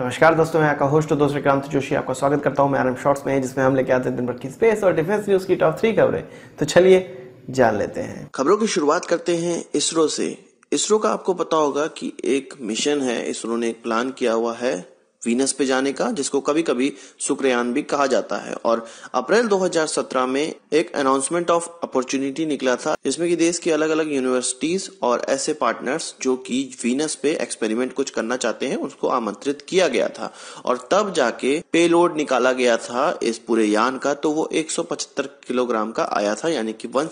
नमस्कार दोस्तों मैं आपका होस्ट दोस्त विक्रांत जोशी आपका स्वागत करता हूं मैं आरम शॉर्ट्स में जिसमें हम लेके आते हैं दिन भर की स्पेस और डिफेंस न्यूज की टॉप थ्री खबरें तो चलिए जान लेते हैं खबरों की शुरुआत करते हैं इसरो से इसरो का आपको पता होगा कि एक मिशन है इसरो ने एक प्लान किया हुआ है वीनस पे जाने का जिसको कभी कभी शुक्रयान भी कहा जाता है और अप्रैल 2017 में एक अनाउंसमेंट ऑफ अपॉर्चुनिटी निकला था जिसमें कि देश की अलग अलग यूनिवर्सिटीज और ऐसे पार्टनर्स जो कि वीनस पे एक्सपेरिमेंट कुछ करना चाहते हैं उसको आमंत्रित किया गया था और तब जाके पेलोड निकाला गया था इस पूरे यान का तो वो एक किलोग्राम का आया था यानी की वन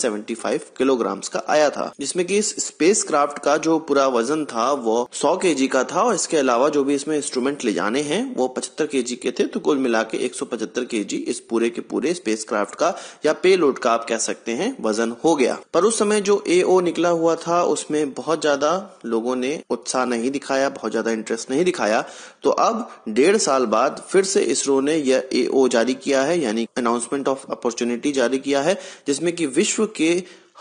किलोग्राम का आया था जिसमे की इस स्पेस का जो पूरा वजन था वो सौ के का था और इसके अलावा जो भी इसमें इंस्ट्रूमेंट ले जाने दाने हैं वो 75 के के थे तो कुल मिला के एक सौ इस पूरे के पूरे क्राफ्ट का या पे लोड का आप कह सकते हैं वजन हो गया पर उस समय जो ए निकला हुआ था उसमें बहुत ज्यादा लोगों ने उत्साह नहीं दिखाया बहुत ज्यादा इंटरेस्ट नहीं दिखाया तो अब डेढ़ साल बाद फिर से इसरो ने यह ए जारी किया है यानी अनाउंसमेंट ऑफ अपॉर्चुनिटी जारी किया है जिसमें कि विश्व के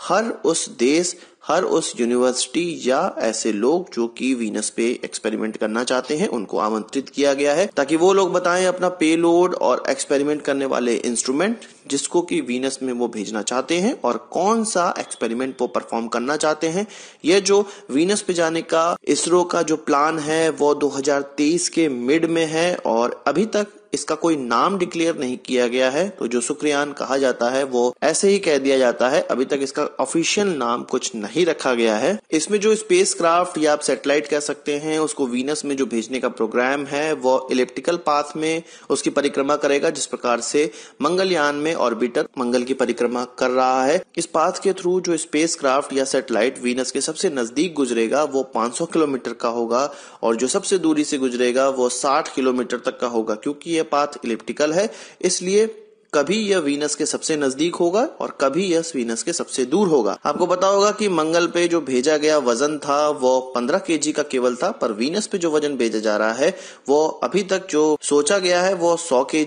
हर उस देश हर उस यूनिवर्सिटी या ऐसे लोग जो कि वीनस पे एक्सपेरिमेंट करना चाहते हैं उनको आमंत्रित किया गया है ताकि वो लोग बताएं अपना पेलोड और एक्सपेरिमेंट करने वाले इंस्ट्रूमेंट जिसको कि वीनस में वो भेजना चाहते हैं और कौन सा एक्सपेरिमेंट वो परफॉर्म करना चाहते हैं यह जो वीनस पे जाने का इसरो का जो प्लान है वो 2023 के मिड में है और अभी तक इसका कोई नाम डिक्लेयर नहीं किया गया है तो जो सुक्रियान कहा जाता है वो ऐसे ही कह दिया जाता है अभी तक इसका ऑफिशियल नाम कुछ नहीं रखा गया है इसमें जो स्पेस क्राफ्ट या आप सेटेलाइट कह सकते हैं उसको वीनस में जो भेजने का प्रोग्राम है वो इलेप्टिकल पाथ में उसकी परिक्रमा करेगा जिस प्रकार से मंगलयान में ऑर्बिटर मंगल की परिक्रमा कर रहा है इस पाथ के थ्रू जो स्पेस क्राफ्ट या सेटेलाइट वीनस के सबसे नजदीक गुजरेगा वो 500 किलोमीटर का होगा और जो सबसे दूरी से गुजरेगा वो 60 किलोमीटर तक का होगा क्योंकि यह पाथ इलिप्टिकल है इसलिए कभी यह वीनस के सबसे नजदीक होगा और कभी यह वीनस के सबसे दूर होगा आपको पता होगा कि मंगल पे जो भेजा गया वजन था वो 15 के का केवल था पर वीनस पे जो वजन भेजा जा रहा है वो अभी तक जो सोचा गया है वो 100 के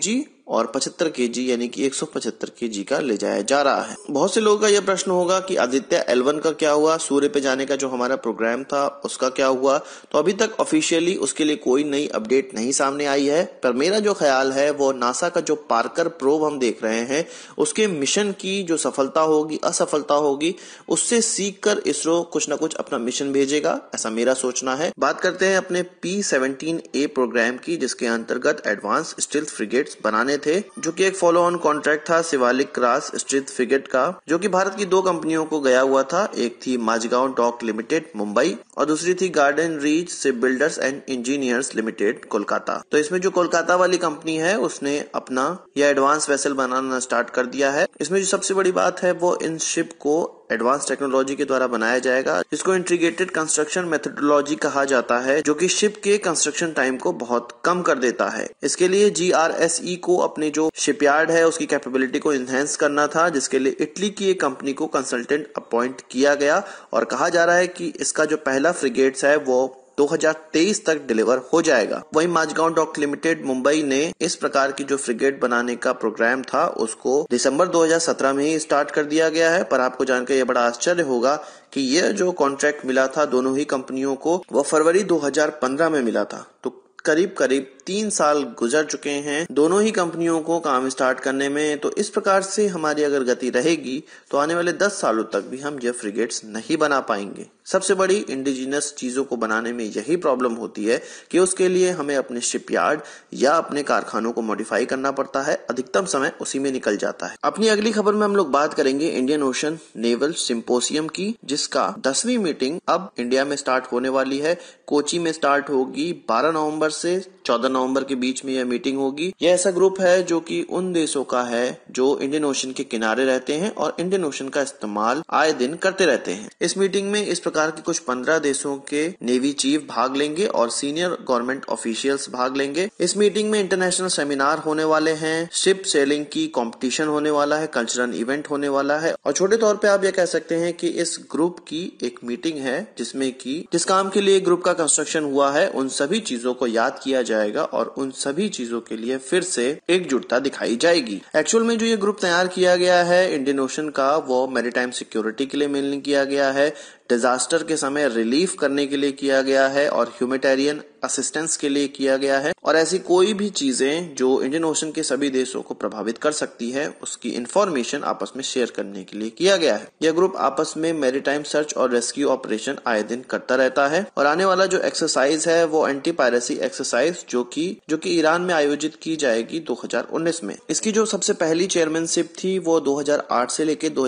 और 75 जी यानी कि 175 जी का ले जाया जा रहा है बहुत से लोगों का यह प्रश्न होगा कि आदित्य एलवन का क्या हुआ सूर्य पे जाने का जो हमारा प्रोग्राम था उसका क्या हुआ तो अभी तक ऑफिशियली उसके लिए कोई नई अपडेट नहीं सामने आई है पर मेरा जो ख्याल है वो नासा का जो पार्कर प्रोब हम देख रहे हैं उसके मिशन की जो सफलता होगी असफलता होगी उससे सीख कर इसरो कुछ ना कुछ अपना मिशन भेजेगा ऐसा मेरा सोचना है बात करते हैं अपने पी सेवनटीन ए प्रोग्राम की जिसके अंतर्गत एडवांस स्टील फ्रिगेट्स बनाने थे जो कि एक फॉलो ऑन कॉन्ट्रैक्ट था शिवालिक क्रॉस स्ट्रीट फिगेट का जो कि भारत की दो कंपनियों को गया हुआ था एक थी माजगांव डॉक लिमिटेड मुंबई और दूसरी थी गार्डन रीच से Builders and Engineers Limited Kolkata तो इसमें जो कोलकाता वाली कंपनी है उसने अपना यह एडवांस वेसल बनाना स्टार्ट कर दिया है इसमें जो सबसे बड़ी बात है वो इन शिप को एडवांस टेक्नोलॉजी के द्वारा बनाया जाएगा जिसको इंटीग्रेटेड कंस्ट्रक्शन मेथडोलॉजी कहा जाता है जो कि शिप के कंस्ट्रक्शन टाइम को बहुत कम कर देता है इसके लिए जी e को अपने जो शिपयार्ड है उसकी कैपेबिलिटी को इन्हेंस करना था जिसके लिए इटली की एक कंपनी को कंसल्टेंट अपॉइंट किया गया और कहा जा रहा है कि इसका जो पहला फ्रिगेट्स है वो 2023 तक डिलीवर हो जाएगा वहीं माजगांव डॉक लिमिटेड मुंबई ने इस प्रकार की जो फ्रिगेट बनाने का प्रोग्राम था उसको दिसंबर 2017 में ही स्टार्ट कर दिया गया है पर आपको जानकर यह बड़ा आश्चर्य होगा कि यह जो कॉन्ट्रैक्ट मिला था दोनों ही कंपनियों को वह फरवरी 2015 में मिला था तो करीब करीब तीन साल गुजर चुके हैं दोनों ही कंपनियों को काम स्टार्ट करने में तो इस प्रकार से हमारी अगर गति रहेगी तो आने वाले दस सालों तक भी हम ये फ्रिगेट्स नहीं बना पाएंगे सबसे बड़ी इंडिजिनस चीजों को बनाने में यही प्रॉब्लम होती है कि उसके लिए हमें अपने शिपयार्ड या अपने कारखानों को मॉडिफाई करना पड़ता है अधिकतम समय उसी में निकल जाता है अपनी अगली खबर में हम लोग बात करेंगे इंडियन ओशन नेवल सिंपोसियम की जिसका दसवीं मीटिंग अब इंडिया में स्टार्ट होने वाली है कोची में स्टार्ट होगी 12 नवंबर से 14 नवंबर के बीच में यह मीटिंग होगी यह ऐसा ग्रुप है जो कि उन देशों का है जो इंडियन ओशन के किनारे रहते हैं और इंडियन ओशन का इस्तेमाल आए दिन करते रहते हैं इस मीटिंग में इस प्रकार के कुछ पंद्रह देशों के नेवी चीफ भाग लेंगे और सीनियर गवर्नमेंट ऑफिशियल्स भाग लेंगे इस मीटिंग में इंटरनेशनल सेमिनार होने वाले हैं शिप सेलिंग की कॉम्पिटिशन होने वाला है कल्चरल इवेंट होने वाला है और छोटे तौर पर आप ये कह सकते हैं कि इस ग्रुप की एक मीटिंग है जिसमें की जिस काम के लिए ग्रुप का कंस्ट्रक्शन हुआ है उन सभी चीजों को याद किया जाएगा और उन सभी चीजों के लिए फिर से एकजुटता दिखाई जाएगी एक्चुअल में जो ये ग्रुप तैयार किया गया है इंडियन ओशन का वो मेरी सिक्योरिटी के लिए मेनली किया गया है डिजास्टर के समय रिलीफ करने के लिए किया गया है और ह्यूमेटेरियन असिस्टेंस के लिए किया गया है और ऐसी कोई भी चीजें जो इंडियन ओशन के सभी देशों को प्रभावित कर सकती है उसकी इंफॉर्मेशन आपस में शेयर करने के लिए किया गया है यह ग्रुप आपस में मेरीटाइम सर्च और रेस्क्यू ऑपरेशन आए दिन करता रहता है और आने वाला जो एक्सरसाइज है वो एंटी पायरेसी एक्सरसाइज जो की जो की ईरान में आयोजित की जाएगी दो में इसकी जो सबसे पहली चेयरमैनशिप थी वो दो से लेकर दो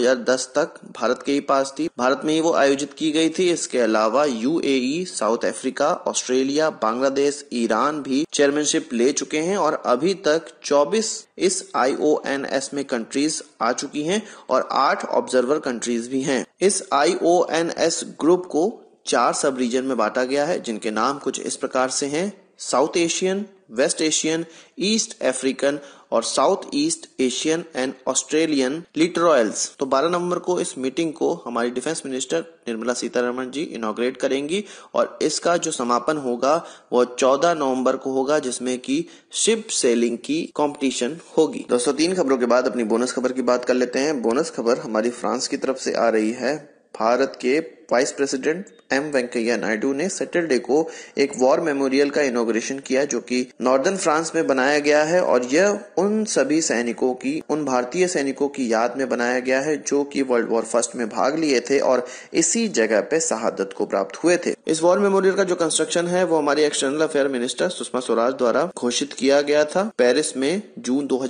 तक भारत के ही पास थी भारत में ही वो आयोजित की गई थी इसके अलावा UAE, South Africa Australia Bangladesh Iran भी चेयरमैनशिप ले चुके हैं और अभी तक 24 इस आईओएनएस में कंट्रीज आ चुकी हैं और आठ ऑब्जर्वर कंट्रीज भी हैं इस आईओएनएस ग्रुप को चार सब रीजन में बांटा गया है जिनके नाम कुछ इस प्रकार से हैं South Asian West Asian East African और South East Asian and Australian littorals तो 12 नवंबर को इस मीटिंग को हमारी defence minister Nirmala Sitharaman ji inaugurate करेंगी और इसका जो समापन होगा वो 14 नवंबर को होगा जिसमें कि शिप सेलिंग की कंपटीशन होगी दोस्तों तीन खबरों के बाद अपनी बोनस खबर की बात कर लेते हैं बोनस खबर हमारी फ्रांस की तरफ से आ रही है भारत के vice president M Venkaiah Naidu ने सैटरडे को एक वॉर मेमोरियल का इनोग्रेशन किया जो कि नॉर्दर्न फ्रांस में बनाया गया है और यह उन सभी सैनिकों की उन भारतीय सैनिकों की याद में बनाया गया है जो कि वर्ल्ड वॉर फर्स्ट में भाग लिए थे और इसी जगह पे शहादत को प्राप्त हुए थे इस वॉर मेमोरियल का जो कंस्ट्रक्शन है वो हमारे external affair minister Sushma Swaraj द्वारा घोषित किया गया था पेरिस में जून दो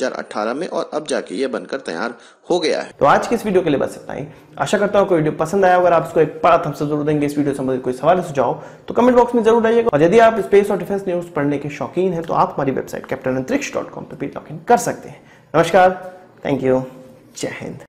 में और अब जाके ये बनकर तैयार हो गया है तो आज की इस वीडियो के लिए बस इतना ही आशा करता हूँ वीडियो पसंद आया अगर आप इसको एक बड़ा थम्स जरूर देंगे इस वीडियो संबंधित कोई सवाल सुझाव तो कमेंट बॉक्स में जरूर आइएगा और यदि आप स्पेस और डिफेंस न्यूज पढ़ने के शौकीन हैं तो आप हमारी website Captain Antariksh dot com पर भी लॉग इन कर सकते हैं नमस्कार थैंक यू जय हिंद